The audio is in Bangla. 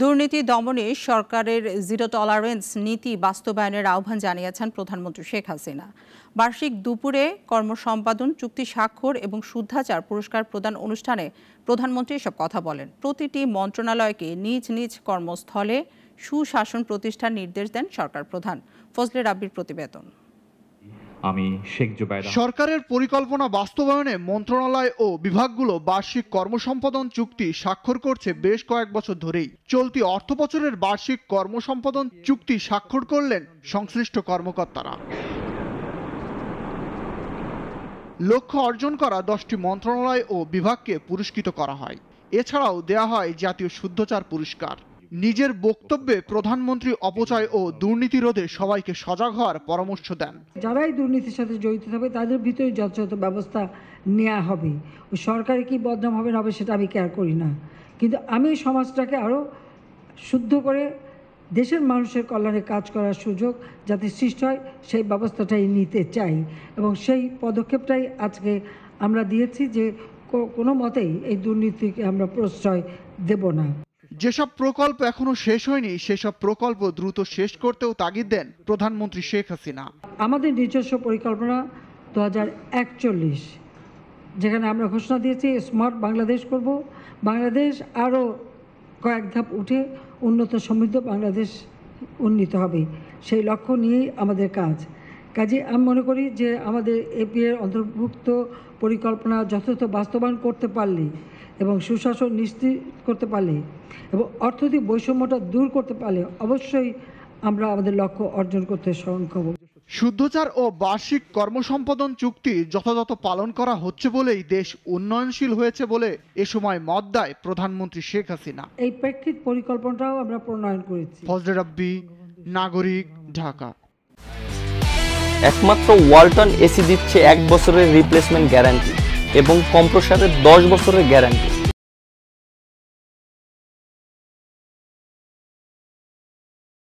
দুর্নীতি দমনে সরকারের জিরো টলারেন্স নীতি বাস্তবায়নের আহ্বান জানিয়েছেন প্রধানমন্ত্রী শেখ হাসিনা বার্ষিক দুপুরে কর্মসম্পাদন চুক্তি স্বাক্ষর এবং শুদ্ধাচার পুরস্কার প্রদান অনুষ্ঠানে প্রধানমন্ত্রী এসব কথা বলেন প্রতিটি মন্ত্রণালয়কে নিজ নিজ কর্মস্থলে সুশাসন প্রতিষ্ঠার নির্দেশ দেন সরকার প্রধান ফজলে রাব্বির প্রতিবেদন আমি শেখ জুবাইর সরকারের পরিকল্পনা বাস্তবায়নে মন্ত্রণালয় ও বিভাগগুলো বার্ষিক কর্মসম্পাদন চুক্তি স্বাক্ষর করছে বেশ কয়েক বছর ধরেই চলতি অর্থ বছরের বার্ষিক কর্মসম্পাদন চুক্তি স্বাক্ষর করলেন সংশ্লিষ্ট কর্মকর্তারা লক্ষ্য অর্জন করা দশটি মন্ত্রণালয় ও বিভাগকে পুরস্কৃত করা হয় এছাড়াও দেয়া হয় জাতীয় শুদ্ধচার পুরস্কার নিজের বক্তব্যে প্রধানমন্ত্রী অপচয় ও দুর্নীতি রোধে সবাইকে সজাগ হওয়ার পরামর্শ দেন যারাই দুর্নীতির সাথে জড়িত থাকবে তাদের ভিতরে যথাযথ ব্যবস্থা নেওয়া হবে সরকারে কি বদনাম হবে না হবে সেটা আমি কেয়ার করি না কিন্তু আমি সমাজটাকে আরও শুদ্ধ করে দেশের মানুষের কল্যাণে কাজ করার সুযোগ যাতে সৃষ্টি হয় সেই ব্যবস্থাটাই নিতে চাই এবং সেই পদক্ষেপটাই আজকে আমরা দিয়েছি যে কোনো মতেই এই দুর্নীতিকে আমরা প্রশ্রয় দেব না যেসব প্রকল্প এখনো শেষ হয়নি সেসব প্রকল্প দ্রুত শেষ করতেও তাগিদ দেন প্রধানমন্ত্রী শেখ হাসিনা আমাদের নিজস্ব পরিকল্পনা দু একচল্লিশ যেখানে আমরা ঘোষণা দিয়েছি স্মার্ট বাংলাদেশ করব বাংলাদেশ আরও কয়েক ধাপ উঠে উন্নত সমৃদ্ধ বাংলাদেশ উন্নীত হবে সেই লক্ষ্য নিয়েই আমাদের কাজ কাজে আমি মনে করি যে আমাদের এপিএর অন্তর্ভুক্ত পরিকল্পনা যথাযথ বাস্তবায়ন করতে পারলে এবং সুশাসন নিশ্চিত করতে পারলে এবং অর্থনৈতিক বৈষম্যটা দূর করতে পারলে অবশ্যই আমরা আমাদের লক্ষ্য অর্জন করতে সক্ষম হব শুদ্ধচার ও বার্ষিক কর্মসম্পাদন চুক্তি যথাযথ পালন করা হচ্ছে বলেই দেশ উন্নয়নশীল হয়েছে বলে এ সময় মত দেয় প্রধানমন্ত্রী শেখ হাসিনা এই প্রেক্ষিত পরিকল্পনাটাও আমরা প্রণয়ন করেছি ফজরে রাব্বি নাগরিক ঢাকা একমাত্র ওয়ালটন এসি দিচ্ছে এক বছরের রিপ্লেসমেন্ট গ্যারান্টি এবং কম্প্রসারের দশ বছরের গ্যারান্টি